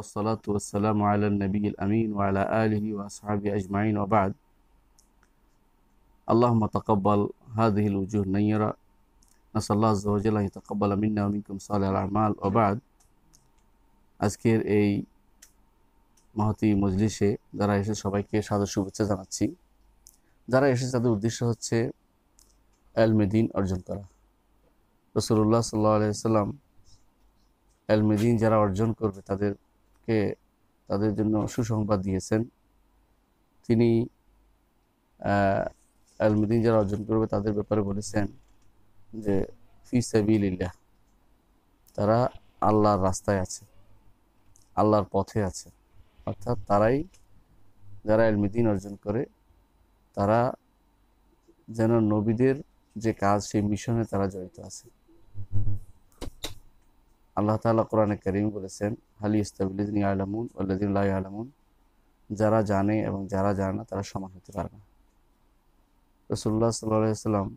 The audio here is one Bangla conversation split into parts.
আজকের এই মহতি মজলিসে যারা এসে সবাইকে সাদর শুভেচ্ছা জানাচ্ছি যারা এসে তাদের উদ্দেশ্য হচ্ছে আলমেদিন অর্জন করা রসুল্লাহ সাল্লাহ আলমেদিন যারা অর্জন করবে তাদের তাদেরকে তাদের জন্য সুসংবাদ দিয়েছেন তিনি আলমদিন যারা অর্জন করবে তাদের ব্যাপারে বলেছেন যে ফিসাবিল্লাহ তারা আল্লাহর রাস্তায় আছে আল্লাহর পথে আছে অর্থাৎ তারাই যারা এলমিদিন অর্জন করে তারা যেন নবীদের যে কাজ সেই মিশনে তারা জড়িত আছে আল্লাহ তালা কোরআনে করিম বলেছেন হালি ইস্তাবিলিদিনী আলামুন আল্লাহ আলামুন যারা জানে এবং যারা জানে না তারা সমান হতে পারে না রসুল্লাহ সাল্লাম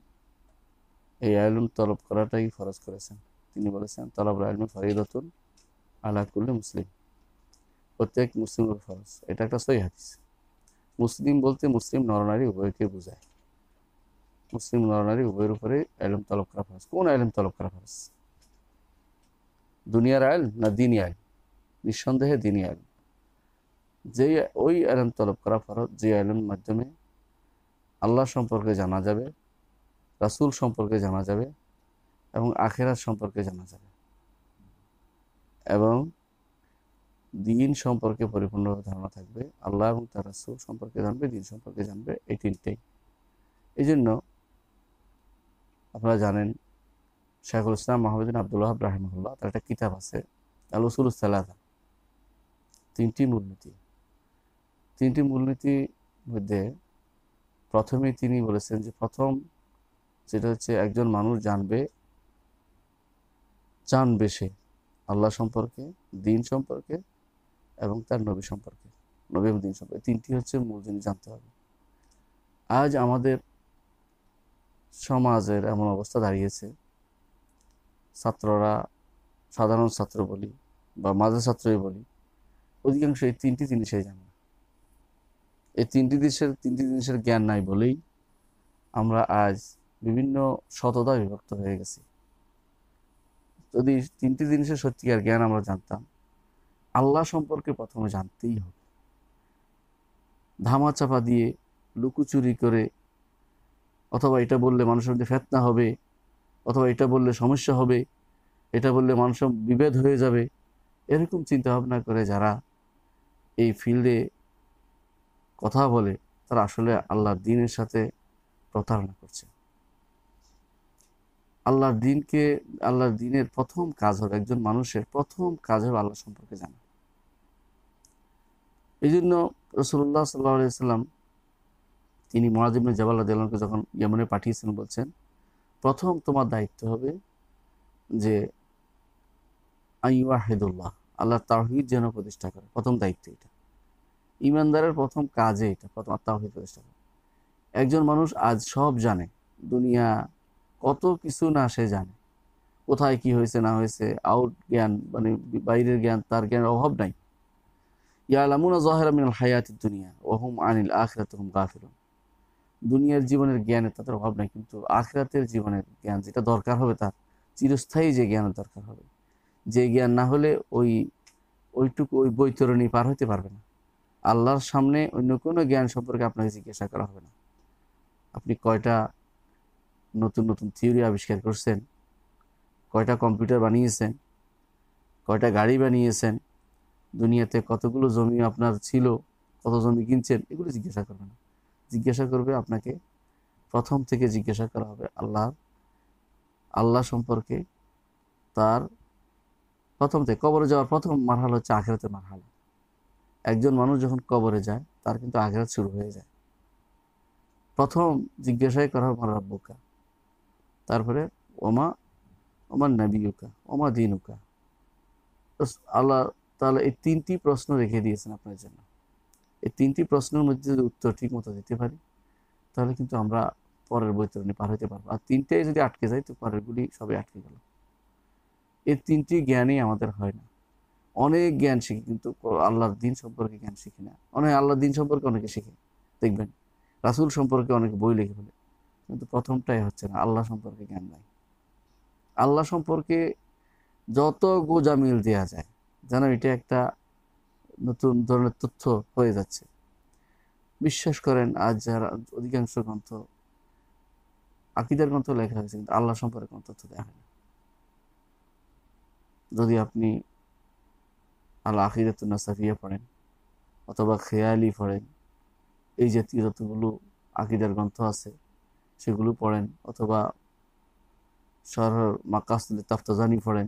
এই আলম তলব করাটাই ফরজ করেছেন তিনি বলেছেন তলব আলমে ফরিদতুল করলে মুসলিম প্রত্যেক মুসলিমের ফরজ এটা একটা সই হাদিস মুসলিম বলতে মুসলিম নরনারী উভয়কে বোঝায় মুসলিম নরনারী উভয়ের উপরে আলম তলব করা ফরজ কোন আলম তলব করা ফরজ দুনিয়ার আয়ল না দিনই আয়ল নিঃসন্দেহে দিনই আয়ল যে ওই আয়লন তলব করা ফরজ যে আইলেমের মাধ্যমে আল্লাহ সম্পর্কে জানা যাবে রাসুল সম্পর্কে জানা যাবে এবং আখেরাত সম্পর্কে জানা যাবে এবং দিন সম্পর্কে পরিপূর্ণভাবে ধারণা থাকবে আল্লাহ এবং তার রাসুল সম্পর্কে জানবে দিন সম্পর্কে জানবে এই তিনটেই এই জন্য আপনারা জানেন শাহুল ইসলাম মোহাম্মদিন আবদুল্লাহ রাহিমুল্লাহ তার একটা কিতাব আছে আল উসুলুসালাদা তিনটি মূলনীতি তিনটি মূলনীতির মধ্যে প্রথমে তিনি বলেছেন যে প্রথম যেটা হচ্ছে একজন মানুষ জানবে জানবে সে আল্লাহ সম্পর্কে দিন সম্পর্কে এবং তার নবী সম্পর্কে নবী এবং দিন সম্পর্কে তিনটি হচ্ছে মূল জিনিস জানতে হবে আজ আমাদের সমাজের এমন অবস্থা দাঁড়িয়েছে ছাত্ররা সাধারণ ছাত্র বলি বা মাঝে ছাত্রই বলি অধিকাংশ এই তিনটি জিনিসই জানে এই তিনটি দেশের তিনটি জিনিসের জ্ঞান নাই বলেই আমরা আজ বিভিন্ন সততা বিভক্ত হয়ে গেছি যদি তিনটি জিনিসের সত্যিকার জ্ঞান আমরা জানতাম আল্লাহ সম্পর্কে প্রথমে জানতেই হবে ধামা চাপা দিয়ে লুকুচুরি করে অথবা এটা বললে মানুষের মধ্যে ফেতনা হবে অথবা এটা বললে সমস্যা হবে এটা বললে মানুষ বিভেদ হয়ে যাবে এরকম চিন্তা ভাবনা করে যারা এই ফিল্ডে কথা বলে তারা আসলে আল্লাহর দিনের সাথে প্রতারণা করছে আল্লাহর দিনকে আল্লাহর দিনের প্রথম কাজ হবে একজন মানুষের প্রথম কাজ হবে আল্লাহ সম্পর্কে জানা এই জন্য রসুল্লাহ সাল্লাহ সাল্লাম তিনি মহাজিবনে জবাল্লাহ দেলানকে যখন ইয়েমনে পাঠিয়েছিলেন বলছেন প্রথম তোমার দায়িত্ব হবে যে আইওয়াহেদুল্লাহ আল্লাহ তাহিদ যেন প্রতিষ্ঠা করে প্রথম দায়িত্ব এটা ইমানদারের প্রথম কাজে এটা প্রথম তাহিদ প্রতিষ্ঠা করে একজন মানুষ আজ সব জানে দুনিয়া কত কিছু না সে জানে কোথায় কি হয়েছে না হয়েছে আউট জ্ঞান মানে বাইরের জ্ঞান তার জ্ঞানের অভাব নাই ইয়ালামুনা জহের মিনাল হায়াত দুনিয়া ওহম আনিল আখরাত হুম গাফিরুন দুনিয়ার জীবনের জ্ঞানে তাদের অভাব নাই কিন্তু আখরাতের জীবনের জ্ঞান যেটা দরকার হবে তার চিরস্থায়ী যে জ্ঞানের দরকার হবে যে জ্ঞান না হলে ওই ওইটুকু ওই বৈতরণী পার হতে পারবে না আল্লাহর সামনে অন্য কোনো জ্ঞান সম্পর্কে আপনাকে জিজ্ঞাসা করা হবে না আপনি কয়টা নতুন নতুন থিওরি আবিষ্কার করছেন কয়টা কম্পিউটার বানিয়েছেন কয়টা গাড়ি বানিয়েছেন দুনিয়াতে কতগুলো জমি আপনার ছিল কত জমি কিনছেন এগুলো জিজ্ঞাসা করবে না জিজ্ঞাসা করবে আপনাকে প্রথম থেকে জিজ্ঞাসা করা হবে আল্লাহ আল্লাহ সম্পর্কে তার প্রথম থেকে কবরে যাওয়ার প্রথম মারহাল হচ্ছে আখেরাতে মারহাল একজন মানুষ যখন কবরে যায় তার কিন্তু আখেরাত শুরু হয়ে যায় প্রথম জিজ্ঞাসাই করা হবে রাব্বুকা তারপরে ওমা ওমার নাবিউকা ওমা দিনুকা আল্লাহ তাহলে এই তিনটি প্রশ্ন রেখে দিয়েছেন আপনার জন্য এই তিনটি প্রশ্নের মধ্যে যদি উত্তর ঠিক মতো দিতে পারি তাহলে কিন্তু আমরা পরের বৈতরণী মানে পার হইতে পারবো আর তিনটাই যদি আটকে যায় তো পরেরগুলি সবাই আটকে গেল এই তিনটি জ্ঞানই আমাদের হয় না অনেক জ্ঞান শিখি কিন্তু আল্লাহর দিন সম্পর্কে জ্ঞান শিখি না অনেক আল্লাহর দিন সম্পর্কে অনেকে শিখে দেখবেন রাসুল সম্পর্কে অনেকে বই লিখে ফেলে কিন্তু প্রথমটাই হচ্ছে না আল্লাহ সম্পর্কে জ্ঞান নাই আল্লাহ সম্পর্কে যত গোজামিল দেয়া যায় যেন এটা একটা নতুন ধরনের তথ্য হয়ে যাচ্ছে বিশ্বাস করেন আজ যারা অধিকাংশ গ্রন্থ আকিদার গ্রন্থ লেখা হয়েছে কিন্তু আল্লাহ সম্পর্কে কোনো তথ্য দেওয়া না যদি আপনি আল্লাহ আকিদাতুল্লা সাফিয়া পড়েন অথবা খেয়ালি পড়েন এই জাতীয় যতগুলো আকিদার গ্রন্থ আছে সেগুলো পড়েন অথবা শহর মাকাসুল তাফতাজানি পড়েন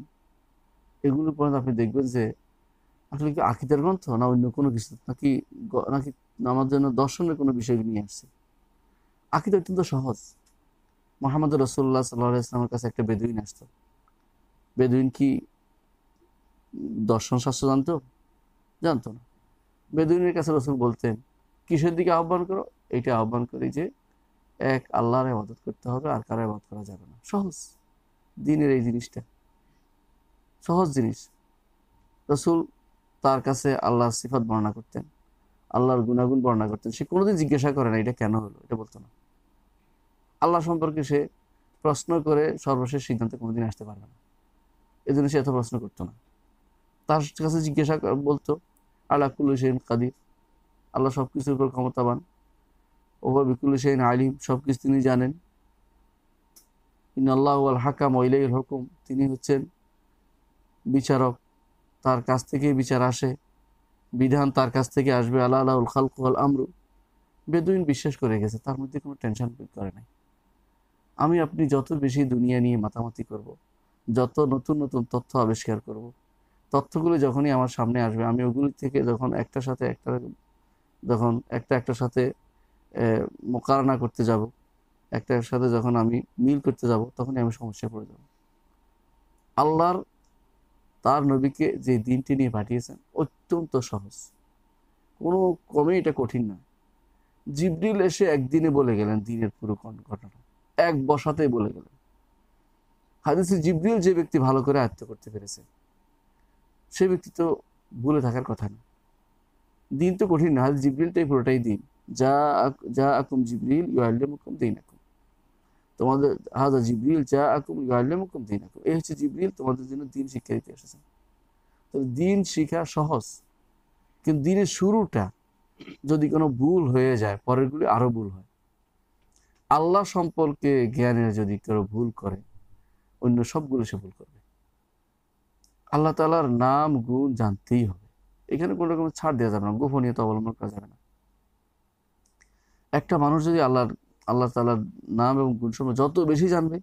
এগুলো পড়েন আপনি দেখবেন যে আসলে কি আকিদের গ্রন্থ না অন্য কোনো কিছু নাকি নাকি আমার জন্য দর্শনের কোনো বিষয় নিয়ে আসছে আকিদা অত্যন্ত সহজ মোহাম্মদ রসুল্লাহ সাল্লাহ ইসলামের কাছে একটা বেদুইন আসত বেদুইন কি দর্শন শাস্ত্র জানতো জানতো না বেদুইনের কাছে রসুল বলতেন কিসের দিকে আহ্বান করো এইটা আহ্বান করি যে এক আল্লাহর আবাদত করতে হবে আর কারো আবাদ করা যাবে না সহজ দিনের এই জিনিসটা সহজ জিনিস রসুল তার কাছে আল্লাহ সিফাত বর্ণনা করতেন আল্লাহর গুণাগুণ বর্ণনা করতেন সে কোনোদিন জিজ্ঞাসা করে না এটা কেন হলো এটা বলতো না আল্লাহ সম্পর্কে সে প্রশ্ন করে সর্বশেষ সিদ্ধান্তে কোনোদিন আসতে পারবে না এজন্য সে এত প্রশ্ন করতো না তার কাছে জিজ্ঞাসা বলতো আল্লাহ কুল্লু সেন কাদির আল্লাহ সব কিছুর উপর ক্ষমতাবান ওভার বিকুল্লু সেন আলিম সব কিছু তিনি জানেন ইন আল্লাহ আল হাকাম ওইলাই হুকুম তিনি হচ্ছেন বিচারক তার কাছ থেকে বিচার আসে বিধান তার কাছ থেকে আসবে আল্লাহ আল্লাহুল কল আমরু বেদুইন বিশ্বাস করে গেছে তার মধ্যে কোনো টেনশন করে নাই আমি আপনি যত বেশি দুনিয়া নিয়ে মাতামাতি করব। যত নতুন নতুন তথ্য আবিষ্কার করব। তথ্যগুলো যখনই আমার সামনে আসবে আমি ওগুলি থেকে যখন একটার সাথে একটা যখন একটা একটার সাথে মোকারণা করতে যাব একটার সাথে যখন আমি মিল করতে যাব তখনই আমি সমস্যায় পড়ে যাব আল্লাহর তার নবীকে যে দিনটি নিয়ে পাঠিয়েছেন অত্যন্ত সহজ কোনো কমে এটা কঠিন নয় জিবডিল এসে একদিনে বলে গেলেন দিনের পুরো ঘটনা এক বসাতেই বলে গেলেন হাদিসে জিবডিল যে ব্যক্তি ভালো করে আয়ত্ত করতে পেরেছে সে ব্যক্তি তো ভুলে থাকার কথা না দিন তো কঠিন না হাদিস জিবডিলটাই পুরোটাই দিন যা যা আকুম জিবরিল ইউ আল্লাহ দিন আকুম তোমাদের হাজা জিবরিল যা আকুম গাইলামকুম দিন আকুম হচ্ছে জিবরিল তোমাদের জন্য দিন শিক্ষা দিতে এসেছেন তাহলে দিন শিখা সহজ কিন্তু দিনের শুরুটা যদি কোনো ভুল হয়ে যায় পরেরগুলি আরও ভুল হয় আল্লাহ সম্পর্কে জ্ঞানের যদি কেউ ভুল করে অন্য সবগুলো সে ভুল করবে আল্লাহ তালার নাম গুণ জানতেই হবে এখানে কোনো রকম ছাড় দেওয়া যাবে না গোপনীয়তা অবলম্বন করা যাবে না একটা মানুষ যদি আল্লাহর আল্লাহ তালার নাম এবং গুণসমূহ যত বেশি জানবে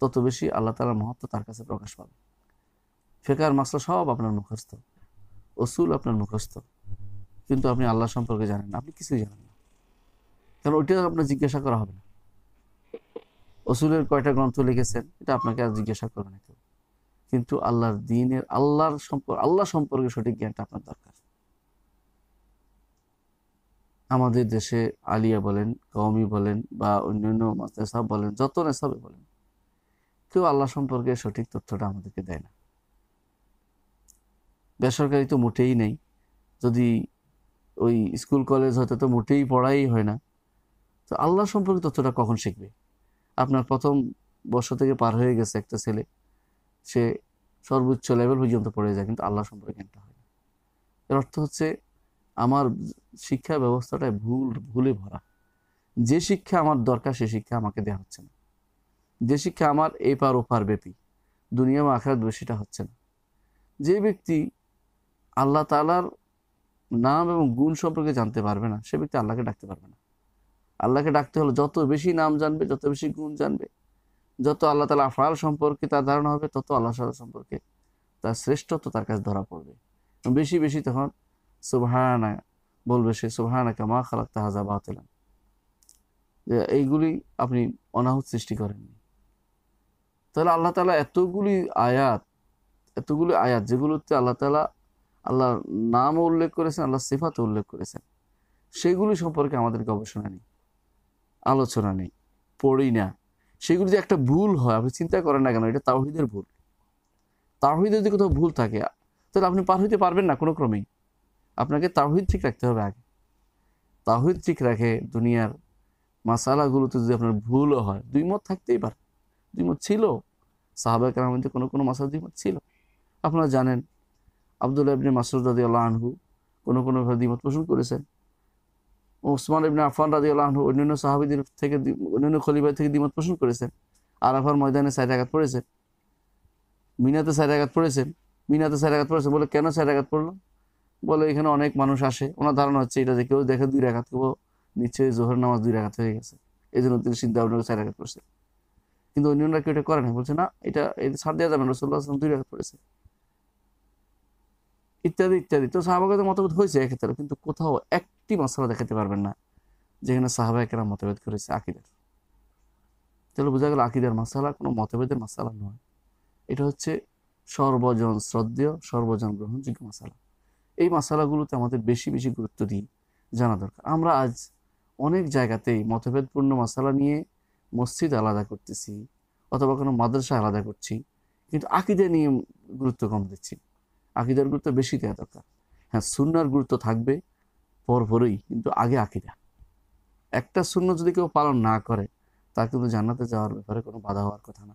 তত বেশি আল্লাহ তালার মহত্ব তার কাছে প্রকাশ পাবে ফেকার মাসলা সব আপনার মুখস্থ অসুল আপনার মুখস্থ কিন্তু আপনি আল্লাহ সম্পর্কে জানেন না আপনি কিছুই জানেন না কারণ ওইটা আপনার জিজ্ঞাসা করা হবে না অসুলের কয়টা গ্রন্থ লিখেছেন এটা আপনাকে আর জিজ্ঞাসা করবে না কেউ কিন্তু আল্লাহর দিনের আল্লাহর সম্পর্ক আল্লাহ সম্পর্কে সঠিক জ্ঞানটা আপনার দরকার আমাদের দেশে আলিয়া বলেন কওমি বলেন বা অন্যান্য নেশাব বলেন যত নেশাবে বলেন কেউ আল্লাহ সম্পর্কে সঠিক তথ্যটা আমাদেরকে দেয় না বেসরকারি তো মোটেই নেই যদি ওই স্কুল কলেজ হয়তো তো মোটেই পড়াই হয় না তো আল্লাহ সম্পর্কে তথ্যটা কখন শিখবে আপনার প্রথম বর্ষ থেকে পার হয়ে গেছে একটা ছেলে সে সর্বোচ্চ লেভেল পর্যন্ত পড়ে যায় কিন্তু আল্লাহ সম্পর্কে জ্ঞানটা হয় না এর অর্থ হচ্ছে আমার শিক্ষা ব্যবস্থাটা ভুল ভুলে ভরা যে শিক্ষা আমার দরকার সে শিক্ষা আমাকে দেওয়া হচ্ছে না যে শিক্ষা আমার এপার ওপার ব্যাপী দুনিয়া বা আখরাত সেটা হচ্ছে না যে ব্যক্তি আল্লাহ তালার নাম এবং গুণ সম্পর্কে জানতে পারবে না সে ব্যক্তি আল্লাহকে ডাকতে পারবে না আল্লাহকে ডাকতে হলে যত বেশি নাম জানবে যত বেশি গুণ জানবে যত আল্লাহ তালা আফাল সম্পর্কে তার ধারণা হবে তত আল্লাহ সম্পর্কে তার শ্রেষ্ঠত্ব তার কাছে ধরা পড়বে বেশি বেশি তখন সুবহানা বলবে সে সুবহানা কামা খালাক তাহাজা বাতিলান যে এইগুলি আপনি অনাহুত সৃষ্টি করেননি তাহলে আল্লাহ তালা এতগুলি আয়াত এতগুলি আয়াত যেগুলোতে আল্লাহ তালা আল্লাহর নামও উল্লেখ করেছেন আল্লাহ সিফাতে উল্লেখ করেছেন সেগুলি সম্পর্কে আমাদের গবেষণা নেই আলোচনা নেই পড়ি না সেগুলি যে একটা ভুল হয় আপনি চিন্তা করেন না কেন এটা তাওহিদের ভুল তাওহিদের যদি কোথাও ভুল থাকে তাহলে আপনি পার হইতে পারবেন না কোনো ক্রমেই আপনাকে তাহিদ ঠিক রাখতে হবে আগে তাহিদ ঠিক রাখে দুনিয়ার মাসালাগুলোতে যদি আপনার ভুলও হয় দুই মত থাকতেই পারে দুই মত ছিল কারণ মধ্যে কোনো কোনো মাসাল দুই মত ছিল আপনারা জানেন আবদুল্লাহ ইবনে মাসুদ রাজি আল্লাহ আনহু কোনো কোনো দ্বিমত পোষণ করেছেন ওসমান ইবনে আফান রাজি আল্লাহ আনহু অন্যান্য সাহাবিদের থেকে অন্যান্য খলিফা থেকে দ্বিমত পোষণ করেছেন আরাফার ময়দানে সাইড আঘাত পড়েছেন মিনাতে সাইড আঘাত পড়েছেন মিনাতে সাইড আঘাত পড়েছে বলে কেন সাইড আঘাত পড়লো বলে এখানে অনেক মানুষ আসে ওনার ধারণা হচ্ছে এটা যে কেউ দেখে দুই রাখাত কেউ নিশ্চয়ই জোহর নামাজ দুই রেখাত হয়ে গেছে এই জন্য তিনি চিন্তা ভাবনা চার রেখাত করছে কিন্তু অন্যরা কেউ এটা করে না বলছে না এটা এটা ছাড় দেওয়া যাবে না রসুল্লাহ আসলাম দুই রাখাত পড়েছে ইত্যাদি ইত্যাদি তো সাহাবাগত মতভেদ হয়েছে এক্ষেত্রে কিন্তু কোথাও একটি মশলা দেখাতে পারবেন না যেখানে সাহাবা একেরা মতভেদ করেছে আকিদের তাহলে বোঝা গেল আকিদের মশালা কোনো মতভেদের মশালা নয় এটা হচ্ছে সর্বজন শ্রদ্ধেয় সর্বজন গ্রহণযোগ্য মশালা এই মশালাগুলোতে আমাদের বেশি বেশি গুরুত্ব দিই জানা দরকার আমরা আজ অনেক জায়গাতেই মতভেদপূর্ণ মশালা নিয়ে মসজিদ আলাদা করতেছি অথবা কোনো মাদ্রাসা আলাদা করছি কিন্তু আকিদা নিয়ে গুরুত্ব কম দিচ্ছি আকিদার গুরুত্ব বেশি দেওয়া দরকার হ্যাঁ সুন্নার গুরুত্ব থাকবে পরপরই কিন্তু আগে আকিদা একটা শূন্য যদি কেউ পালন না করে তা কিন্তু জান্নাতে যাওয়ার ব্যাপারে কোনো বাধা হওয়ার কথা না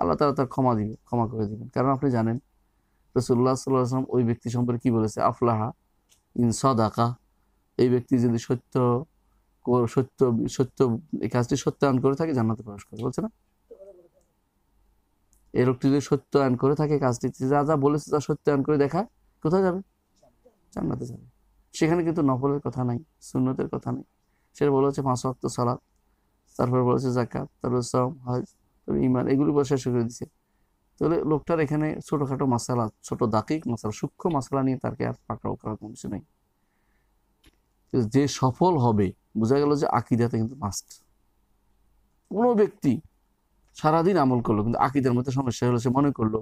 আল্লাহ তারা তার ক্ষমা দিবে ক্ষমা করে দিবেন কারণ আপনি জানেন রসুল্লাহ সাল্লাম ওই ব্যক্তি সম্পর্কে কি বলেছে আফলাহা ইন সদাকা এই ব্যক্তি যদি সত্য সত্য সত্য এই কাজটি সত্যায়ন করে থাকে জান্নাতে প্রবেশ করে বলছে না এই লোকটি যদি সত্যায়ন করে থাকে কাজটি যা যা বলেছে তা সত্যায়ন করে দেখায় কোথায় যাবে জান্নাতে যাবে সেখানে কিন্তু নফলের কথা নাই সুন্নতের কথা নাই সেটা বলা হচ্ছে পাঁচ অক্ত সালাদ তারপর বলেছে জাকাত তারপর সম হজ তারপর ইমান বসে শুরু করে দিচ্ছে তাহলে লোকটার এখানে ছোটোখাটো মশালা ছোট দাকিক মশালা সূক্ষ্ম মশালা নিয়ে তাকে আর পাকড়াও করার কোনো কিছু নেই যে সফল হবে বোঝা গেল যে আকিদাতে কিন্তু মাস্ট কোনো ব্যক্তি সারাদিন আমল করলো কিন্তু আকিদের মধ্যে সমস্যা হলো সে মনে করলো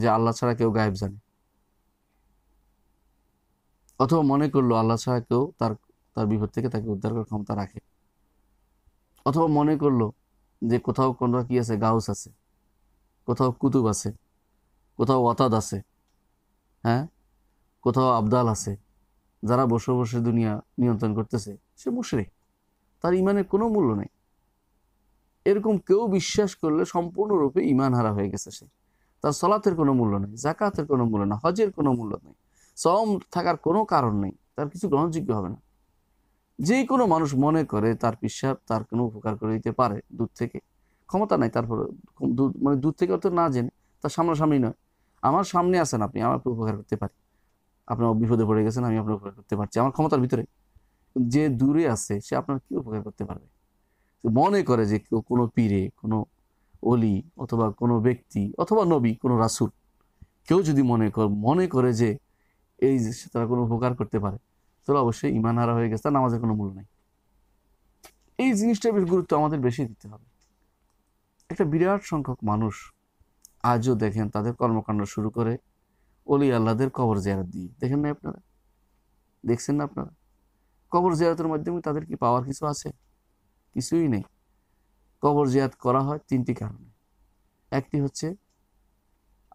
যে আল্লাহ ছাড়া কেউ গায়েব জানে অথবা মনে করলো আল্লাহ ছাড়া কেউ তার তার বিপদ থেকে তাকে উদ্ধার করার ক্ষমতা রাখে অথবা মনে করলো যে কোথাও কোনো কি আছে গাউস আছে কোথাও কুতুব আছে কোথাও ওয়াতাদ আছে হ্যাঁ কোথাও আবদাল আছে যারা বসে বসে দুনিয়া নিয়ন্ত্রণ করতেছে সে মুশরে তার ইমানের কোনো মূল্য নেই এরকম কেউ বিশ্বাস করলে সম্পূর্ণরূপে ইমান হারা হয়ে গেছে সে তার সলাতের কোনো মূল্য নেই জাকাতের কোনো মূল্য না হজের কোনো মূল্য নেই সম থাকার কোনো কারণ নেই তার কিছু গ্রহণযোগ্য হবে না যে কোনো মানুষ মনে করে তার পিসাব তার কোনো উপকার করে দিতে পারে দূর থেকে ক্ষমতা নাই তারপরে মানে দূর থেকে অর্থ না জেনে তার সামনাসামনি নয় আমার সামনে আছেন আপনি আমাকে উপকার করতে পারি আপনার বিপদে পড়ে গেছেন আমি আপনার উপকার করতে পারছি আমার ক্ষমতার ভিতরে যে দূরে আছে সে আপনার কী উপকার করতে পারবে মনে করে যে কেউ কোনো পীরে কোনো অলি অথবা কোনো ব্যক্তি অথবা নবী কোনো রাসুল কেউ যদি মনে করে মনে করে যে এই যে তারা কোনো উপকার করতে পারে তাহলে অবশ্যই ইমান হারা হয়ে গেছে তার নামাজের কোনো মূল্য নেই এই জিনিসটা বেশ গুরুত্ব আমাদের বেশি দিতে হবে একটা বিরাট সংখ্যক মানুষ আজও দেখেন তাদের কর্মকাণ্ড শুরু করে অলি আল্লাদের কবর জিয়ারত দিয়ে দেখেন না আপনারা দেখছেন না আপনারা কবর জিয়ারতের মাধ্যমে তাদের কি পাওয়ার কিছু আছে কিছুই নেই কবর জেয়াত করা হয় তিনটি কারণে একটি হচ্ছে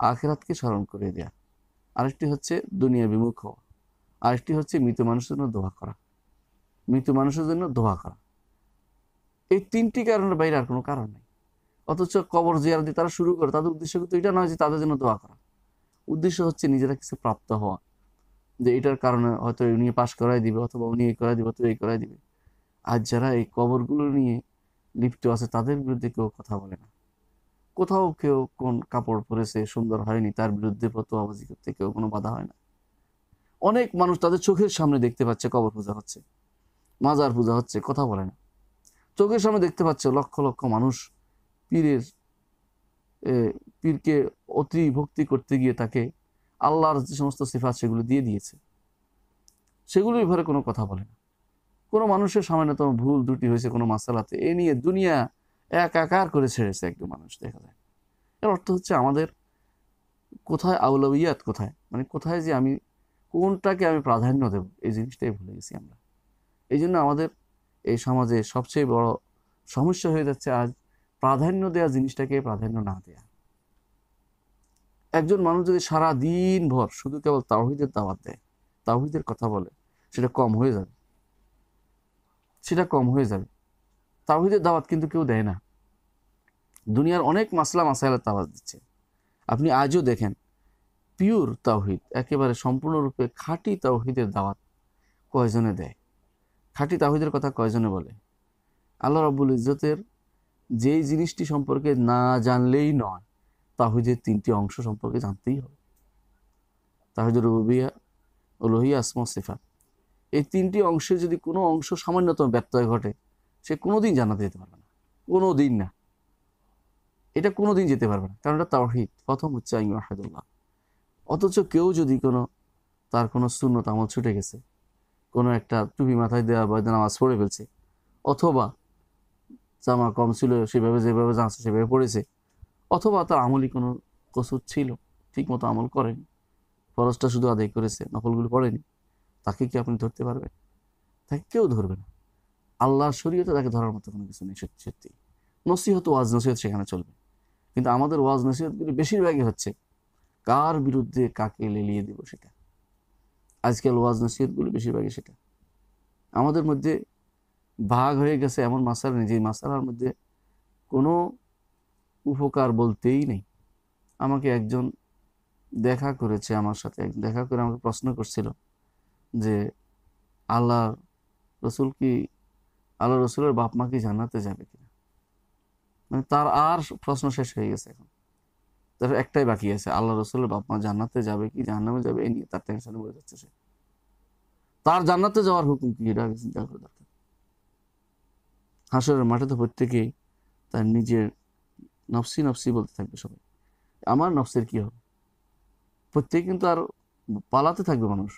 আখেরাতকে স্মরণ করে দেয়া আরেকটি হচ্ছে দুনিয়া বিমুখ হওয়া আরেকটি হচ্ছে মৃত মানুষের জন্য দোয়া করা মৃত মানুষের জন্য দোয়া করা এই তিনটি কারণের বাইরে আর কোনো কারণ নেই অথচ কবর দিয়ে তারা শুরু করে তাদের উদ্দেশ্য কিন্তু এটা নয় যে তাদের জন্য দোয়া করা উদ্দেশ্য হচ্ছে নিজেরা কিছু প্রাপ্ত হওয়া যে এটার কারণে হয়তো উনি পাশ করাই দিবে অথবা উনি এই করাই দিবে অথবা এই করাই দিবে আর যারা এই কবরগুলো নিয়ে লিপ্ত আছে তাদের বিরুদ্ধে কেউ কথা বলে না কোথাও কেউ কোন কাপড় পরেছে সুন্দর হয়নি তার বিরুদ্ধে প্রতবাবাজি করতে কেউ কোনো বাধা হয় না অনেক মানুষ তাদের চোখের সামনে দেখতে পাচ্ছে কবর পূজা হচ্ছে মাজার পূজা হচ্ছে কথা বলে না চোখের সামনে দেখতে পাচ্ছে লক্ষ লক্ষ মানুষ পীরের পীরকে অতি ভক্তি করতে গিয়ে তাকে আল্লাহর যে সমস্ত সিফাত সেগুলো দিয়ে দিয়েছে সেগুলোর ব্যাপারে কোনো কথা বলে না কোনো মানুষের সামান্যতম ভুল দুটি হয়েছে কোনো মাসালাতে এ নিয়ে দুনিয়া এক আকার করে ছেড়েছে একদম মানুষ দেখা যায় এর অর্থ হচ্ছে আমাদের কোথায় আউলবিয়াত কোথায় মানে কোথায় যে আমি কোনটাকে আমি প্রাধান্য দেব এই জিনিসটাই ভুলে গেছি আমরা এই জন্য আমাদের এই সমাজে সবচেয়ে বড় সমস্যা হয়ে যাচ্ছে আজ প্রাধান্য দেয়া জিনিসটাকে প্রাধান্য না দেয়া একজন মানুষ যদি সারা দিন ভর শুধু কেবল তাহিদের দাওয়াত দেয় তাহিদের কথা বলে সেটা কম হয়ে যাবে সেটা কম হয়ে যাবে তাহিদের দাওয়াত কিন্তু কেউ দেয় না দুনিয়ার অনেক মাসলা মাসাইলের দাওয়াত দিচ্ছে আপনি আজও দেখেন পিওর তাওহিদ একেবারে সম্পূর্ণরূপে খাঁটি তাওহিদের দাওয়াত কয়জনে দেয় খাঁটি তাহিদের কথা কয়জনে বলে আল্লাহ রবুল ইজতের যেই জিনিসটি সম্পর্কে না জানলেই নয় তাহিদের তিনটি অংশ সম্পর্কে জানতেই হবে তাহিদুর রুবিয়া লোহিয়া আসম সেফা এই তিনটি অংশে যদি কোনো অংশ সামান্যতম ব্যত্যয় ঘটে সে কোনো দিন জানাতে যেতে পারবে না কোনো দিন না এটা কোনো দিন যেতে পারবে না কারণ এটা তাওহিদ প্রথম হচ্ছে আমি আহাদুল্লাহ অথচ কেউ যদি কোনো তার কোনো শূন্যতা আমল ছুটে গেছে কোনো একটা টুপি মাথায় দেওয়া বা নামাজ পড়ে ফেলছে অথবা জামা কম ছিল সেভাবে যেভাবে জানছে সেভাবে পড়েছে অথবা তার আমলই কোনো কসুর ছিল ঠিকমতো আমল করেনি ফরজটা শুধু আদায় করেছে নকলগুলো পড়েনি তাকে কি আপনি ধরতে পারবেন তাকে কেউ ধরবে না আল্লাহর শরীয়তে তাকে ধরার মতো কোনো কিছু নেই সত্যি সত্যি নসিহত ওয়াজ নসিহত সেখানে চলবে কিন্তু আমাদের ওয়াজ নসিহতগুলি বেশিরভাগই হচ্ছে কার বিরুদ্ধে কাকে লেলিয়ে দেব সেটা আজকাল ওয়াজ নসিহতগুলি বেশিরভাগই সেটা আমাদের মধ্যে ভাগ হয়ে গেছে এমন মাসালা নেই যে মাসালার মধ্যে কোনো উপকার বলতেই নেই আমাকে একজন দেখা করেছে আমার সাথে দেখা করে আমাকে প্রশ্ন করছিল যে আল্লাহ রসুল কি আল্লাহ রসুলের বাপ মা কি জানাতে যাবে কিনা মানে তার আর প্রশ্ন শেষ হয়ে গেছে এখন তার একটাই বাকি আছে আল্লাহ রসুলের বাপ মা জানাতে যাবে কি জাহান্নামে যাবে এই নিয়ে তার টেনশনে বলে যাচ্ছে সে তার জান্নাতে যাওয়ার হুকুম কি এটা চিন্তা করে দরকার হাসরের মাঠে তো প্রত্যেকে তার নিজের নফসি নফসি বলতে থাকবে সবাই আমার নফসের কী হবে প্রত্যেকে কিন্তু আর পালাতে থাকবে মানুষ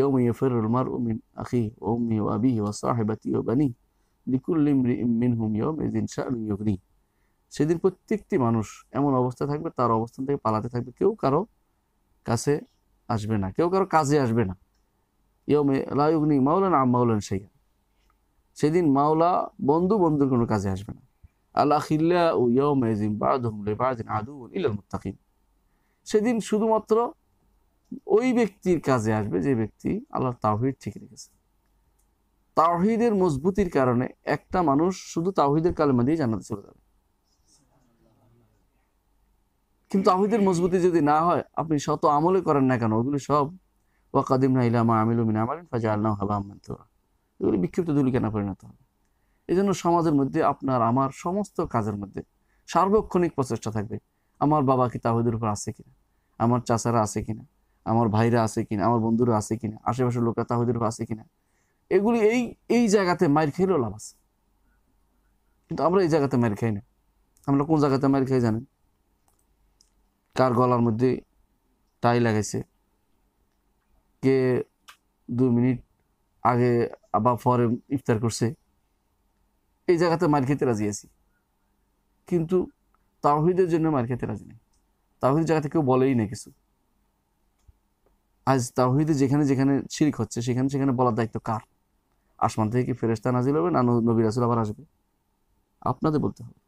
يوم يفر المرء من أخيه وأمه وأبيه وصاحبته ও لكل ও منهم يومئذ شأن يغنيه সেদিন প্রত্যেকটি মানুষ এমন অবস্থা থাকবে তার অবস্থান থেকে পালাতে থাকবে কেউ কারো কাছে আসবে না কেউ কারো কাজে আসবে না ইয়মে লায়ুগ্নি মাওলান আম মাওলান সেইয়া সেদিন মাওলা বন্ধু বন্ধুর কোনো কাজে আসবে না আল্লাহ সেদিন শুধুমাত্র ওই ব্যক্তির কাজে আসবে যে ব্যক্তি আল্লাহ তাহিদ ঠিক রেখেছে তাওহিদের মজবুতির কারণে একটা মানুষ শুধু তাওহিদের কালেমা দিয়ে জানাতে চলে যাবে কিন্তু তাওহিদের মজবুতি যদি না হয় আপনি শত আমলে করেন না কেন ওগুলো সব ওয়াকাদিম না ইলামা আমিলুমিন ফাজা আল্লাহ হাবাহ এগুলি বিক্ষিপ্ত ধুলিকানা পরিণত হবে এই জন্য সমাজের মধ্যে আপনার আমার সমস্ত কাজের মধ্যে সার্বক্ষণিক প্রচেষ্টা থাকবে আমার বাবা কি তাহিদের উপর আছে কিনা আমার চাচারা আছে কিনা আমার ভাইরা আছে কিনা আমার বন্ধুরা আছে কিনা আশেপাশের লোকরা তাহিদের উপর আছে কিনা এগুলি এই এই জায়গাতে মায়ের খেয়েও লাভ আছে কিন্তু আমরা এই জায়গাতে মায়ের খাই না আমরা কোন জায়গাতে মায়ের খাই জানেন কার গলার মধ্যে টাই লাগাইছে কে দু মিনিট আগে আবার পরে ইফতার করছে এই জায়গাতে মার খেতে রাজি আছি কিন্তু তাহিদের জন্য মার খেতে রাজি নেই তাহিদের জায়গাতে কেউ বলেই না কিছু আজ তাহিদে যেখানে যেখানে শিরিক হচ্ছে সেখানে সেখানে বলার দায়িত্ব কার আসমান থেকে কি ফেরেস্তা নাজিল হবে না নবী রাসুল আবার আসবে আপনাদের বলতে হবে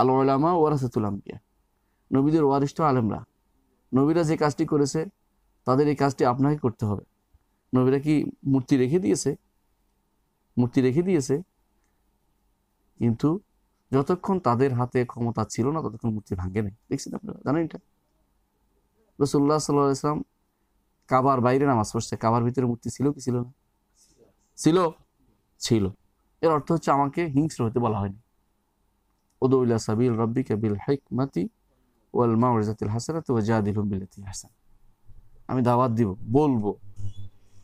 আল্লামা ওয়ারাসাতুল আমিয়া নবীদের ওয়ারিষ্ঠ আলেমরা নবীরা যে কাজটি করেছে তাদের এই কাজটি আপনাকে করতে হবে নবীরা কি মূর্তি রেখে দিয়েছে মূর্তি রেখে দিয়েছে কিন্তু যতক্ষণ তাদের হাতে ক্ষমতা ছিল না ততক্ষণ মূর্তি ভাঙে নাই দেখছেন আপনারা জানেন এটা রসুল্লাহ সাল্লাহ ইসলাম কাবার বাইরে নামাজ পড়ছে কাবার ভিতরে মূর্তি ছিল কি ছিল না ছিল ছিল এর অর্থ হচ্ছে আমাকে হিংস্র হতে বলা হয়নি হাসান আমি দাওয়াত দিব বলবো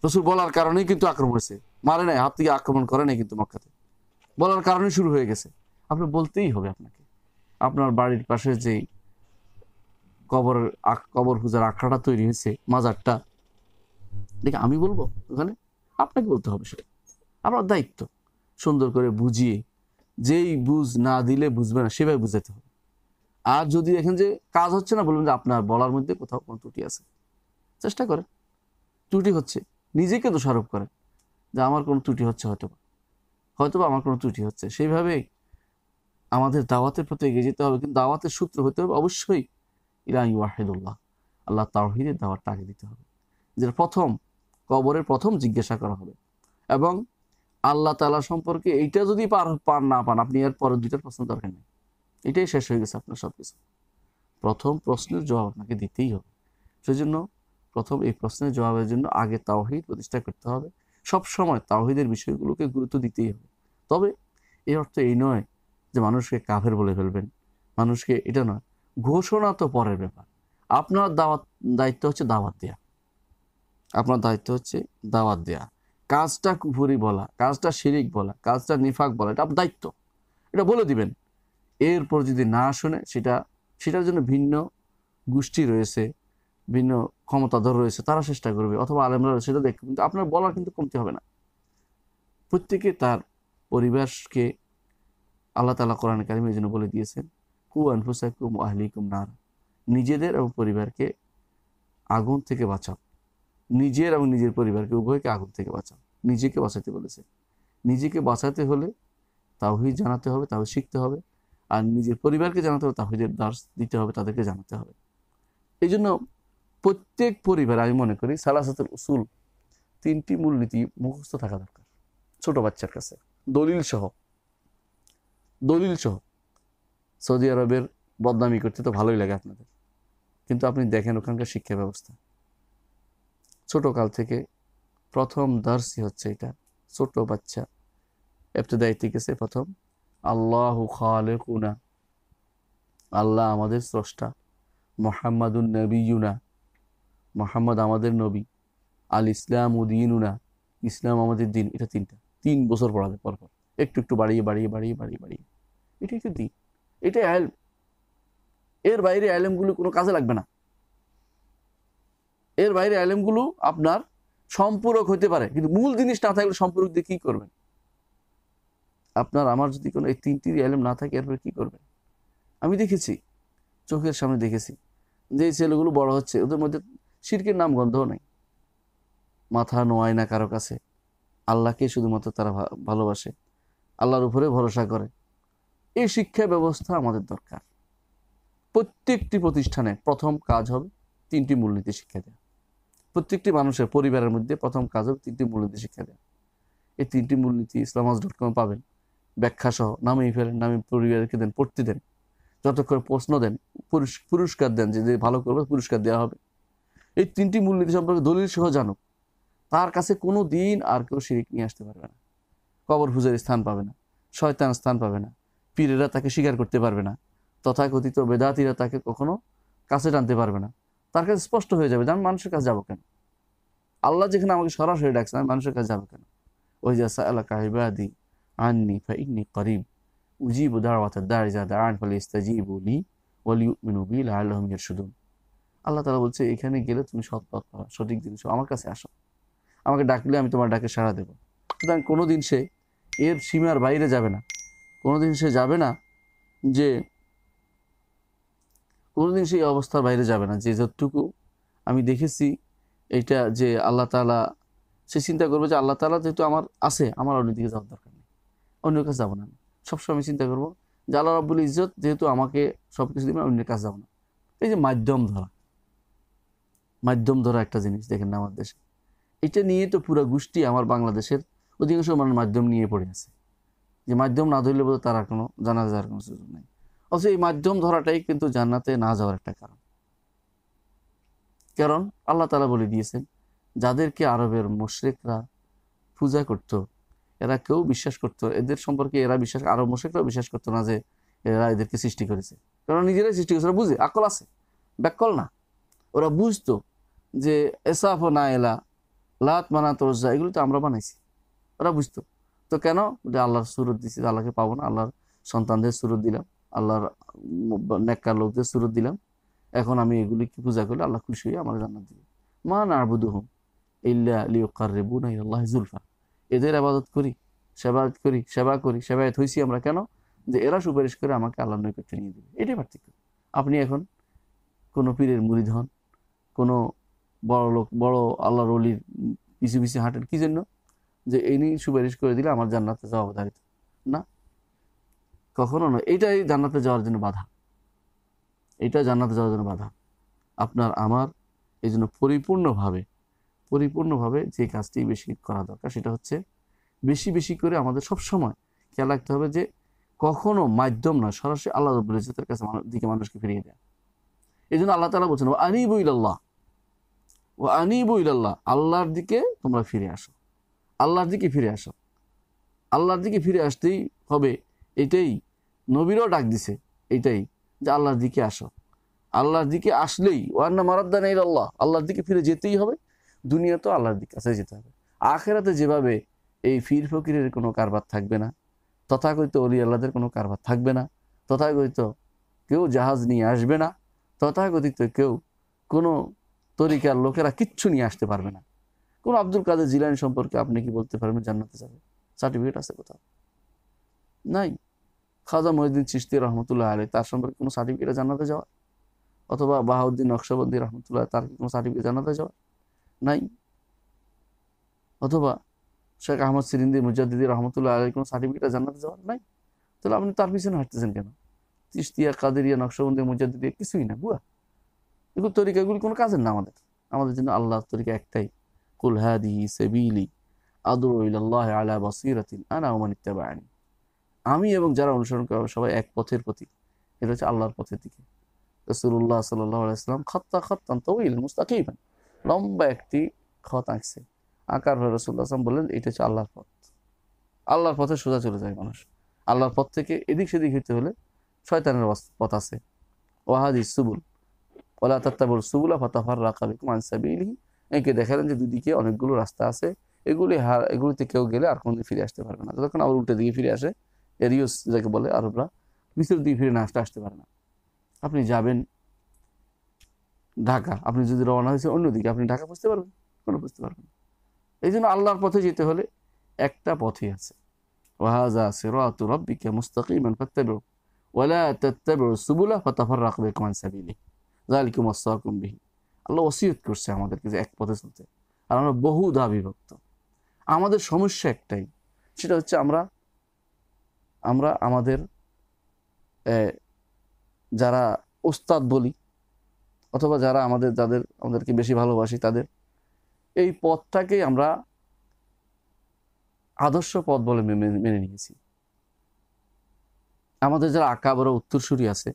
রসুল বলার কারণেই কিন্তু আক্রমণ হয়েছে মারে নাই হাত থেকে আক্রমণ করে নাই কিন্তু মক্কাতে বলার কারণে শুরু হয়ে গেছে আপনি বলতেই হবে আপনাকে আপনার বাড়ির পাশে যেই কবর কবর পূজার আখড়াটা তৈরি হয়েছে মাজারটা দেখে আমি বলবো ওখানে আপনাকে বলতে হবে সেটা আপনার দায়িত্ব সুন্দর করে বুঝিয়ে যেই বুঝ না দিলে বুঝবে না সেভাবে বুঝাতে হবে আর যদি দেখেন যে কাজ হচ্ছে না বলবেন যে আপনার বলার মধ্যে কোথাও কোনো ত্রুটি আছে চেষ্টা করে ত্রুটি হচ্ছে নিজেকে দোষারোপ করেন যে আমার কোনো ত্রুটি হচ্ছে হয়তো হয়তো আমার কোনো ত্রুটি হচ্ছে সেইভাবেই আমাদের দাওয়াতের প্রতি এগিয়ে যেতে হবে কিন্তু দাওয়াতের সূত্র হতে হবে অবশ্যই ইলাহি ওয়াহেদুল্লাহ আল্লাহ তাহিদের দাওয়াতটা আগে দিতে হবে যেটা প্রথম কবরের প্রথম জিজ্ঞাসা করা হবে এবং আল্লাহ তালা সম্পর্কে এইটা যদি পার পার না পান আপনি এর পরের দুইটার প্রশ্ন দরকার নেই এটাই শেষ হয়ে গেছে আপনার সব কিছু প্রথম প্রশ্নের জবাব আপনাকে দিতেই হবে সেই জন্য প্রথম এই প্রশ্নের জবাবের জন্য আগে তাওহিদ প্রতিষ্ঠা করতে হবে সব সময় তাওহিদের বিষয়গুলোকে গুরুত্ব দিতেই হবে তবে এর অর্থ এই নয় যে মানুষকে কাফের বলে ফেলবেন মানুষকে এটা নয় ঘোষণা তো পরের ব্যাপার আপনার দাওয়াত দায়িত্ব হচ্ছে দাওয়াত দেয়া আপনার দায়িত্ব হচ্ছে দাওয়াত দেয়া কাজটা কুফুরি বলা কাজটা শিরিক বলা কাজটা নিফাক বলা এটা আপনার দায়িত্ব এটা বলে দিবেন এরপর যদি না শোনে সেটা সেটার জন্য ভিন্ন গোষ্ঠী রয়েছে ভিন্ন ক্ষমতাধর রয়েছে তারা চেষ্টা করবে অথবা আলেমরা রয়েছে সেটা দেখবে কিন্তু আপনার বলার কিন্তু কমতি হবে না প্রত্যেকে তার পরিবেশকে আল্লাহ তালা কোরআন কারিমের জন্য বলে দিয়েছেন কু আনফুসাকুম আহলিকুম নার নিজেদের এবং পরিবারকে আগুন থেকে বাঁচাও নিজের এবং নিজের পরিবারকে উভয়কে আগুন থেকে বাঁচাও নিজেকে বাঁচাতে বলেছে নিজেকে বাঁচাতে হলে তাহিদ জানাতে হবে তাহলে শিখতে হবে আর নিজের পরিবারকে জানাতে হবে তাহিদের দাস দিতে হবে তাদেরকে জানাতে হবে এই জন্য প্রত্যেক পরিবার আমি মনে করি সালাসাতের উসুল তিনটি মূলনীতি মুখস্থ থাকা দরকার ছোট বাচ্চার কাছে দলিল সহ দলিল সহ সৌদি আরবের বদনামি করতে তো ভালোই লাগে আপনাদের কিন্তু আপনি দেখেন ওখানকার শিক্ষা ব্যবস্থা ছোটকাল থেকে প্রথম দার্সি হচ্ছে এটা ছোট বাচ্চা এফতেদায়িতে গেছে প্রথম আল্লাহ খালেকুনা আল্লাহ আমাদের স্রষ্টা মোহাম্মদ নবীনা মোহাম্মদ আমাদের নবী আল ইসলাম উদ্দিনুনা ইসলাম আমাদের দিন এটা তিনটা তিন বছর পড়াতে পরপর একটু একটু বাড়িয়ে বাড়িয়ে বাড়িয়ে বাড়িয়ে বাড়িয়ে এটা একটু দিন এটা আয়াল এর বাইরে আইলেমগুলো কোনো কাজে লাগবে না এর বাইরে আইলেমগুলো আপনার সম্পূরক হতে পারে কিন্তু মূল জিনিস না থাকলে সম্পূরক দিয়ে কী করবেন আপনার আমার যদি কোনো এই তিনটি অ্যালেম না থাকে এরপরে কী করবেন আমি দেখেছি চোখের সামনে দেখেছি যে ছেলেগুলো বড় হচ্ছে ওদের মধ্যে শিরকের নাম গন্ধও নাই মাথা নোয়ায় না কারো কাছে আল্লাহকে শুধুমাত্র তারা ভালোবাসে আল্লাহর উপরে ভরসা করে এই শিক্ষা ব্যবস্থা আমাদের দরকার প্রত্যেকটি প্রতিষ্ঠানে প্রথম কাজ হবে তিনটি মূলনীতি শিক্ষা দেওয়া প্রত্যেকটি মানুষের পরিবারের মধ্যে প্রথম কাজ হবে তিনটি মূলনীতি শিক্ষা দেওয়া এই তিনটি মূলনীতি ইসলামাজ ডট কমে পাবেন ব্যাখ্যাসহ নামিয়ে ফেলেন নামে পরিবারকে দেন পড়তে দেন যতক্ষণ প্রশ্ন দেন পুরস্কার দেন যে ভালো করবে পুরস্কার দেওয়া হবে এই তিনটি মূলনীতি সম্পর্কে দলিল সহ জানো তার কাছে কোনো দিন আর কেউ শিরিক নিয়ে আসতে পারবে না কবর হুজের স্থান পাবে না শয়তান স্থান পাবে না পীরেরা তাকে স্বীকার করতে পারবে না তথাকথিত বেদাতিরা তাকে কখনো কাছে টানতে পারবে না তার কাছে স্পষ্ট হয়ে যাবে যে আমি মানুষের কাছে যাবো কেন আল্লাহ যেখানে আমাকে সরাসরি ডাকছে আমি মানুষের কাছে যাবো কেন ওই যে আননি ফাইনি করিম উজিব দাওয়াত দাঁড়িয়ে যা দাঁড়ান ফলে ইস্তাজিব উলি ওলি মিনুবিল আল্লাহ তালা বলছে এখানে গেলে তুমি সৎ পথ পাবা সঠিক জিনিস আমার কাছে আসো আমাকে ডাকলে আমি তোমার ডাকে সাড়া দেবো সুতরাং কোনো দিন সে এর সীমার বাইরে যাবে না কোনো দিন সে যাবে না যে কোনো দিন সে অবস্থার বাইরে যাবে না যে যতটুকু আমি দেখেছি এটা যে আল্লাহ তালা সে চিন্তা করবে যে আল্লাহ তালা যেহেতু আমার আছে আমার অন্য দিকে যাওয়ার দরকার নেই অন্যের কাছে যাবো না সবসময় আমি চিন্তা করবো যে আল্লাহ রাবুল ইজত যেহেতু আমাকে সব কিছু দিবেন অন্যের কাছে যাবো না এই যে মাধ্যম ধরা মাধ্যম ধরা একটা জিনিস দেখেন না আমার দেশে এটা নিয়ে তো পুরো গোষ্ঠী আমার বাংলাদেশের অধিকাংশ মানুষ মাধ্যম নিয়ে পড়ে আছে যে মাধ্যম না ধরলে বলতে তারা কোনো জানা যাওয়ার কোনো সুযোগ নেই অথচ এই মাধ্যম ধরাটাই কিন্তু জান্নাতে না যাওয়ার একটা কারণ কারণ আল্লাহ তালা বলে দিয়েছেন যাদেরকে আরবের মোশরেকরা পূজা করত এরা কেউ বিশ্বাস করত এদের সম্পর্কে এরা বিশ্বাস আরব মোশরেকরা বিশ্বাস করতো না যে এরা এদেরকে সৃষ্টি করেছে কারণ নিজেরাই সৃষ্টি করেছে বুঝে আকল আছে ব্যাকল না ওরা বুঝতো যে ও না এলা লাত মানা তরজা এগুলো তো আমরা বানাইছি ওরা বুঝতো তো কেন যে আল্লাহর সুরত দিছি আল্লাহকে পাবো না আল্লাহর সন্তানদের সুরত দিলাম আল্লাহর নেককার লোকদের সুরত দিলাম এখন আমি এগুলি কি পূজা করলে আল্লাহ খুশি হয়ে আমার জান্নাত দিবে মা না আবুদু হুম ইল্লা লিউকার আল্লাহ জুলফা এদের আবাদত করি সেবা করি সেবা করি সেবায়ত হয়েছি আমরা কেন যে এরা সুপারিশ করে আমাকে আল্লাহ নৈকট্য নিয়ে দেবে এটাই পার্থক্য আপনি এখন কোনো পীরের ধন কোনো বড় লোক বড় আল্লাহর অলির পিছু পিছু হাঁটেন কী জন্য যে এই নিয়ে সুপারিশ করে দিলে আমার জান্নাতে যাওয়া অবধারিত না কখনো না এইটাই জান্নাতে যাওয়ার জন্য বাধা এটা জান্নাতে যাওয়ার জন্য বাধা আপনার আমার এই জন্য পরিপূর্ণভাবে পরিপূর্ণভাবে যে কাজটি বেশি করা দরকার সেটা হচ্ছে বেশি বেশি করে আমাদের সব সময় খেয়াল রাখতে হবে যে কখনো মাধ্যম নয় সরাসরি আল্লাহ রব্বুল ইজতের কাছে দিকে মানুষকে ফিরিয়ে দেয় এই জন্য আল্লাহ তালা বলছেন আনিবুল আল্লাহ ও আনিব ইল্লাহ আল্লাহর দিকে তোমরা ফিরে আসো আল্লাহর দিকে ফিরে আসো আল্লাহর দিকে ফিরে আসতেই হবে এটাই নবীরও ডাক দিছে এটাই যে আল্লাহর দিকে আসো আল্লাহর দিকে আসলেই ওয়ান্না মারাদ্দা নেই আল্লাহ আল্লাহর দিকে ফিরে যেতেই হবে দুনিয়া তো আল্লাহর দিকে আসে যেতে হবে আখেরাতে যেভাবে এই ফির ফকিরের কোনো কারবার থাকবে না তথাকথিত অলি আল্লাহদের কোনো কারবার থাকবে না তথাকথিত কেউ জাহাজ নিয়ে আসবে না তথাকথিত কেউ কোনো তরিকার লোকেরা কিচ্ছু নিয়ে আসতে পারবে না কোন আব্দুল কাদের জিলানি সম্পর্কে আপনি কি বলতে পারবেন জান্নাতে যাবে সার্টিফিকেট আছে কোথাও নাই খাজা মহিউদ্দিন চিস্তি রহমতুল্লাহ আলী তার সম্পর্কে কোনো সার্টিফিকেট জানাতে যাওয়া অথবা বাহাউদ্দিন নকশবন্দি রহমতুল্লাহ তার কি কোনো সার্টিফিকেট জানাতে যাওয়া নাই অথবা শেখ আহমদ সিরিন্দি মুজাদ্দিদি রহমতুল্লাহ আলীর কোনো সার্টিফিকেট জানাতে যাওয়ার নাই তাহলে আপনি তার পিছনে হাঁটতেছেন কেন তিস্তিয়া কাদেরিয়া নকশাবন্দি মুজাদ্দিদিয়া কিছুই না বুয়া এগুলো তরিকাগুলি কোনো কাজের না আমাদের আমাদের জন্য আল্লাহ তরিকা একটাই কুল হাদি সেবিলি আদুর আল্লাহ আলা বাসিরাতিন আনা ওমান আমি এবং যারা অনুসরণ করে সবাই এক পথের প্রতি এটা হচ্ছে আল্লাহর পথের দিকে রসুল্লাহ সাল্লাম খত্তা খত্তান তৌইল মুস্তাকিবান লম্বা একটি খত আঁকছে আঁকার হয়ে রসুল্লাহ আসলাম বললেন এটা হচ্ছে আল্লাহর পথ আল্লাহর পথে সোজা চলে যায় মানুষ আল্লাহর পথ থেকে এদিক সেদিক হইতে হলে শয়তানের পথ আছে ওয়াহাদি সুবুল একে দেখালেন যে দুদিকে অনেকগুলো রাস্তা আছে এগুলি এগুলিতে কেউ গেলে আর ফিরে আসতে পারবে না যতক্ষণ আবার দিকে ফিরে আসে যাকে বলে আরবরা দিকে ফিরে না আসতে আসতে পারে না আপনি যাবেন ঢাকা আপনি যদি রওনা হয়েছে অন্যদিকে আপনি ঢাকা বুঝতে পারবেন কোনো বুঝতে পারবেন এই জন্য আল্লাহর পথে যেতে হলে একটা পথই আছে ওয়াহাজা সিরাতু রব্বিকা মুস্তাকিমান ফাত্তাবিউ ওয়ালা তাত্তাবিউ সুবুলা ফাতাফাররাক রাখবে আন সাবিলি জালিকুম আস্তাকুম বিহীন আল্লাহ ওসিয়ত করছে আমাদেরকে যে এক পথে চলতে আর আমরা বহু দাবি ভক্ত আমাদের সমস্যা একটাই সেটা হচ্ছে আমরা আমরা আমাদের যারা ওস্তাদ বলি অথবা যারা আমাদের যাদের আমাদেরকে বেশি ভালোবাসি তাদের এই পথটাকে আমরা আদর্শ পথ বলে মেনে নিয়েছি আমাদের যারা আঁকা বড় উত্তরসূরি আছে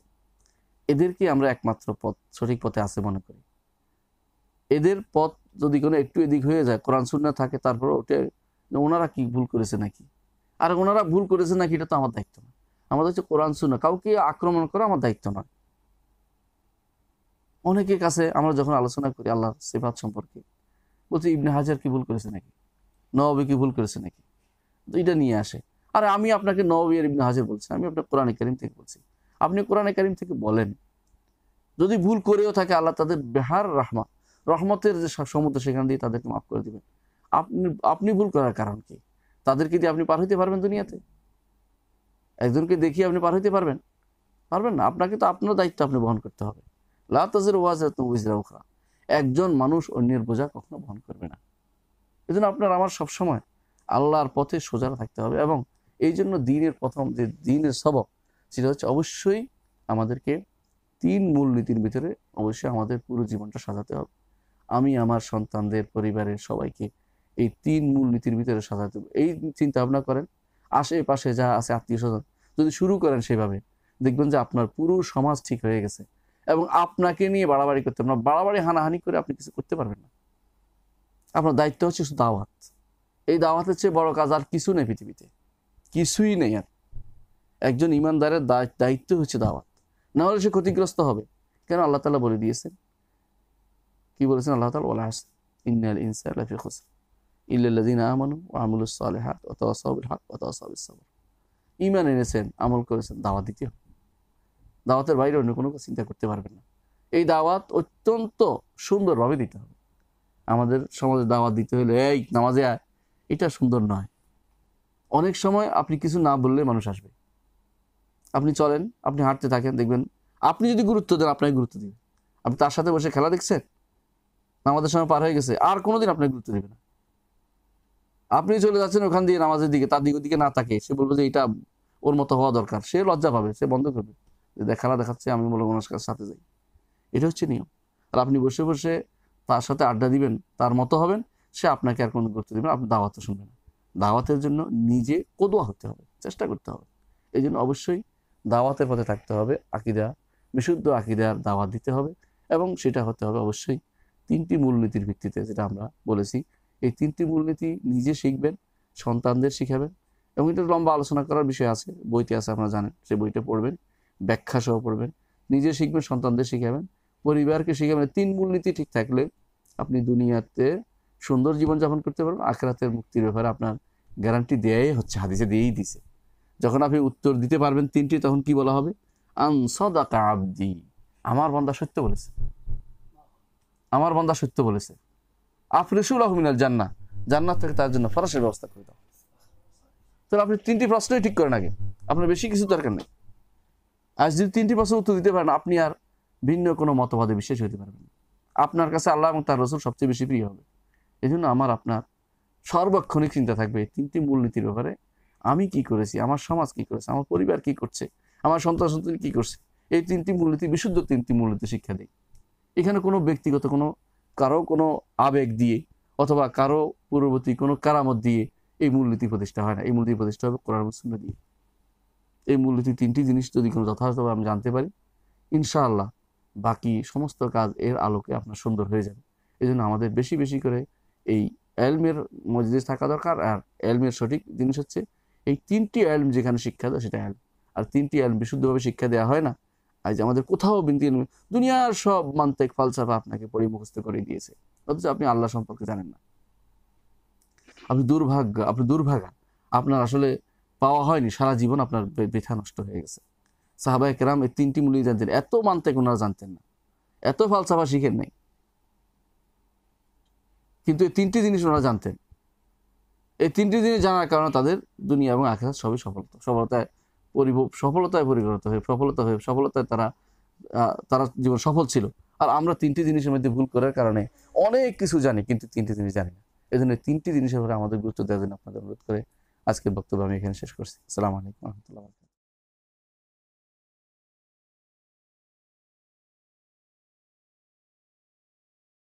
এদেরকে আমরা একমাত্র পথ সঠিক পথে আছে মনে করি এদের পথ যদি কোনো একটু এদিক হয়ে যায় কোরআন শূন্য থাকে তারপরে ওটা ওনারা কি ভুল করেছে নাকি আর ওনারা ভুল করেছে নাকি এটা তো আমার দায়িত্ব না আমাদের হচ্ছে কোরআন শূন্য কাউকে আক্রমণ করা আমার দায়িত্ব নয় অনেকের কাছে আমরা যখন আলোচনা করি আল্লাহ সেফাত সম্পর্কে বলছি ইবনে হাজার কি ভুল করেছে নাকি নবী কি ভুল করেছে নাকি এটা নিয়ে আসে আর আমি আপনাকে নবী আর ইবনে হাজার বলছি আমি আপনার কোরআন করিম থেকে বলছি আপনি কোরআনে কারিম থেকে বলেন যদি ভুল করেও থাকে আল্লাহ তাদের বেহার রহমা রহমতের যে সমুদ্র সেখান দিয়ে তাদেরকে মাফ করে দেবেন আপনি আপনি ভুল করার কারণ কি তাদেরকে দিয়ে আপনি পার হইতে পারবেন দুনিয়াতে একজনকে দেখিয়ে আপনি পার হইতে পারবেন পারবেন না আপনাকে তো আপনার দায়িত্ব আপনি বহন করতে হবে লাতাজের ওয়াজ উজরা উখরা একজন মানুষ অন্যের বোঝা কখনো বহন করবে না এজন্য আপনার আমার সবসময় আল্লাহর পথে সোজা থাকতে হবে এবং এই জন্য দিনের প্রথম যে দিনের সবক সেটা হচ্ছে অবশ্যই আমাদেরকে তিন মূল নীতির ভিতরে অবশ্যই আমাদের পুরো জীবনটা সাজাতে হবে আমি আমার সন্তানদের পরিবারের সবাইকে এই তিন মূল নীতির ভিতরে সাজাতে হবে এই চিন্তা ভাবনা করেন আশেপাশে যা আছে আত্মীয় স্বজন যদি শুরু করেন সেভাবে দেখবেন যে আপনার পুরো সমাজ ঠিক হয়ে গেছে এবং আপনাকে নিয়ে বাড়াবাড়ি করতে না বাড়াবাড়ি হানাহানি করে আপনি কিছু করতে পারবেন না আপনার দায়িত্ব হচ্ছে দাওয়াত এই দাওয়াতের চেয়ে বড় কাজ আর কিছু নেই পৃথিবীতে কিছুই নেই আর একজন ইমানদারের দায়িত্ব হচ্ছে দাওয়াত না হলে সে ক্ষতিগ্রস্ত হবে কেন আল্লাহ তালা বলে দিয়েছেন কি বলেছেন আল্লাহ তালা ওলা হাসান ইন্নাল হোসেন ইল্লাদিন ইমান এনেছেন আমল করেছেন দাওয়াত দিতে হবে দাওয়াতের বাইরে অন্য কোনো চিন্তা করতে পারবেন না এই দাওয়াত অত্যন্ত সুন্দরভাবে দিতে হবে আমাদের সমাজে দাওয়াত দিতে হলে এই নামাজে আয় এটা সুন্দর নয় অনেক সময় আপনি কিছু না বললে মানুষ আসবে আপনি চলেন আপনি হাঁটতে থাকেন দেখবেন আপনি যদি গুরুত্ব দেন আপনাকে গুরুত্ব দিবেন আপনি তার সাথে বসে খেলা দেখছেন নামাজের সময় পার হয়ে গেছে আর কোনোদিন আপনাকে গুরুত্ব দেবে না আপনি চলে যাচ্ছেন ওখান দিয়ে নামাজের দিকে তার দিকে দিকে না তাকে সে বলবে যে এটা ওর মতো হওয়া দরকার সে লজ্জা পাবে সে বন্ধ করবে যে খেলা দেখাচ্ছে আমি মূলক মানুষের সাথে যাই এটা হচ্ছে নিয়ম আর আপনি বসে বসে তার সাথে আড্ডা দিবেন তার মতো হবেন সে আপনাকে আর কোনো গুরুত্ব দেবেন আপনি দাওয়াতে শুনবেন না দাওয়াতের জন্য নিজে কদুয়া হতে হবে চেষ্টা করতে হবে এই জন্য অবশ্যই দাওয়াতের পথে থাকতে হবে আকিদা বিশুদ্ধ আকিদার দাওয়াত দিতে হবে এবং সেটা হতে হবে অবশ্যই তিনটি মূলনীতির ভিত্তিতে যেটা আমরা বলেছি এই তিনটি মূলনীতি নিজে শিখবেন সন্তানদের শিখাবেন এবং এটা লম্বা আলোচনা করার বিষয় আছে বইতে আছে আপনারা জানেন সে বইটা পড়বেন ব্যাখ্যা সহ পড়বেন নিজে শিখবেন সন্তানদের শিখাবেন পরিবারকে শিখাবেন মানে তিন মূলনীতি ঠিক থাকলে আপনি দুনিয়াতে সুন্দর জীবনযাপন করতে পারবেন আখরাতের মুক্তির ব্যাপারে আপনার গ্যারান্টি দেয়াই হচ্ছে হাদিসে দিয়েই দিছে যখন আপনি উত্তর দিতে পারবেন তিনটি তখন কি বলা হবে আবদি আমার বন্দা সত্য বলেছে আমার বন্দা সত্য বলেছে আফরিসুল আহমিনাল জান্না জান্নার থেকে তার জন্য ফরাসের ব্যবস্থা করে দাও তাহলে আপনি তিনটি প্রশ্নই ঠিক করেন আগে আপনার বেশি কিছু দরকার নেই আজ যদি তিনটি প্রশ্ন উত্তর দিতে পারেন আপনি আর ভিন্ন কোনো মতবাদে বিশ্বাস হতে পারবেন আপনার কাছে আল্লাহ এবং তার রসুল সবচেয়ে বেশি প্রিয় হবে এই জন্য আমার আপনার সর্বক্ষণিক চিন্তা থাকবে তিনটি মূলনীতির ব্যাপারে আমি কি করেছি আমার সমাজ কি করেছে আমার পরিবার কি করছে আমার সন্তান সন্তান কি করছে এই তিনটি মূলনীতি বিশুদ্ধ তিনটি মূলনীতি শিক্ষা দিই এখানে কোনো ব্যক্তিগত কোনো কারো কোনো আবেগ দিয়ে অথবা কারো পূর্ববর্তী কোনো কারামত দিয়ে এই মূলনীতি প্রতিষ্ঠা হয় না এই মূলনীতি প্রতিষ্ঠা হবে কোরআন মুসলিম দিয়ে এই মূলনীতি তিনটি জিনিস যদি কোনো যথাযথভাবে আমি জানতে পারি ইনশাআল্লাহ বাকি সমস্ত কাজ এর আলোকে আপনার সুন্দর হয়ে যাবে এই জন্য আমাদের বেশি বেশি করে এই এলমের মজলিস থাকা দরকার আর এলমের সঠিক জিনিস হচ্ছে এই তিনটি আলম যেখানে শিক্ষা দেয় সেটা আলম আর তিনটি আলম বিশুদ্ধভাবে শিক্ষা দেওয়া হয় না আজ আমাদের কোথাও বিনতি দুনিয়ার সব মান্তেক ফালসাফা আপনাকে পরিমুখস্থ করে দিয়েছে অথচ আপনি আল্লাহ সম্পর্কে জানেন না আপনি দুর্ভাগ্য আপনি দুর্ভাগা আপনার আসলে পাওয়া হয়নি সারা জীবন আপনার বৃথা নষ্ট হয়ে গেছে সাহাবায় কেরাম এই তিনটি মূল্য জানতেন এত মানতেক ওনারা জানতেন না এত ফালসাফা শিখেন নাই কিন্তু এই তিনটি জিনিস ওনারা জানতেন এই তিনটি জিনিস জানার কারণে তাদের দুনিয়া এবং আখেরাত সবই সফলতা সফলতায় পরিব সফলতায় পরিগণিত হয়ে সফলতা হয়ে সফলতায় তারা তারা জীবন সফল ছিল আর আমরা তিনটি জিনিসের মধ্যে ভুল করার কারণে অনেক কিছু জানি কিন্তু তিনটি জিনিস জানি না এই জন্য তিনটি জিনিসের উপরে আমাদের গুরুত্ব দেওয়ার জন্য আপনাদের অনুরোধ করে আজকের বক্তব্য আমি এখানে শেষ করছি আসসালামু আলাইকুম রহমতুল্লাহ